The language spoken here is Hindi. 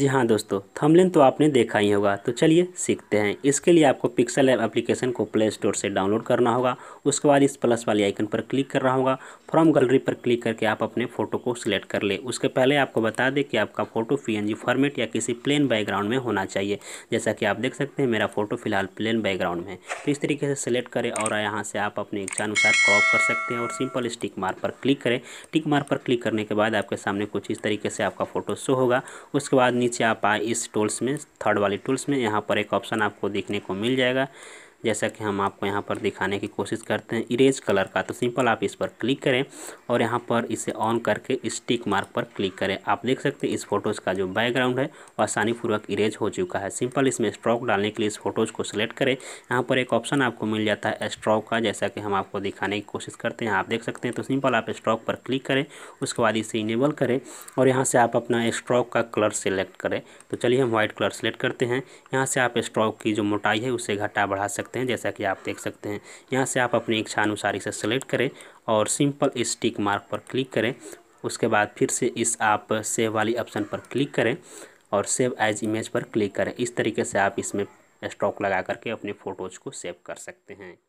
जी हाँ दोस्तों थंबनेल तो आपने देखा ही होगा तो चलिए सीखते हैं इसके लिए आपको पिक्सल ऐप एप्लीकेशन को प्ले स्टोर से डाउनलोड करना होगा उसके बाद इस प्लस वाली आइकन पर क्लिक करना होगा फ्रॉम गैलरी पर क्लिक करके आप अपने फ़ोटो को सिलेक्ट कर ले उसके पहले आपको बता दें कि आपका फ़ोटो पी फॉर्मेट या किसी प्लेन बैकग्राउंड में होना चाहिए जैसा कि आप देख सकते हैं मेरा फ़ोटो फिलहाल प्लेन बैकग्राउंड में है तो इस तरीके से सिलेक्ट करें और यहाँ से आप अपनी इच्छा अनुसार क्रॉप कर सकते हैं और सिंपल स्टिक मार्क पर क्लिक करें टिक मार्क पर क्लिक करने के बाद आपके सामने कुछ इस तरीके से आपका फ़ोटो शो होगा उसके बाद नीचे आप आए इस टूल्स में थर्ड वाले टूल्स में यहाँ पर एक ऑप्शन आपको देखने को मिल जाएगा जैसा कि हम आपको यहाँ पर दिखाने की कोशिश करते हैं इरेज कलर का तो सिंपल आप इस पर क्लिक करें और यहाँ पर इसे ऑन करके स्टिक मार्क पर क्लिक करें आप देख सकते हैं इस फोटोज़ का जो बैकग्राउंड है वो आसानीपूर्वक इरेज हो चुका है सिंपल इसमें स्ट्रोक डालने के लिए इस फोटोज़ को सिलेक्ट करें यहाँ पर एक ऑप्शन आपको मिल जाता है स्ट्रोक का जैसा कि हम आपको दिखाने की कोशिश करते हैं आप देख सकते हैं तो सिंपल आप स्ट्रोक पर क्लिक करें उसके बाद इसे इनेबल करें और यहाँ से आप अपना स्ट्रोक का कलर सेलेक्ट करें तो चलिए हम व्हाइट कलर सेलेक्ट करते हैं यहाँ से आप स्ट्रोक की जो मोटाई है उसे घटा बढ़ा सकते सकते हैं जैसा कि आप देख सकते हैं यहाँ से आप अपनी इच्छा अनुसार इसे सेलेक्ट करें और सिंपल इस टिक मार्क पर क्लिक करें उसके बाद फिर से इस आप सेव वाली ऑप्शन पर क्लिक करें और सेव एज इमेज पर क्लिक करें इस तरीके से आप इसमें स्टॉक लगा करके अपने फ़ोटोज़ को सेव कर सकते हैं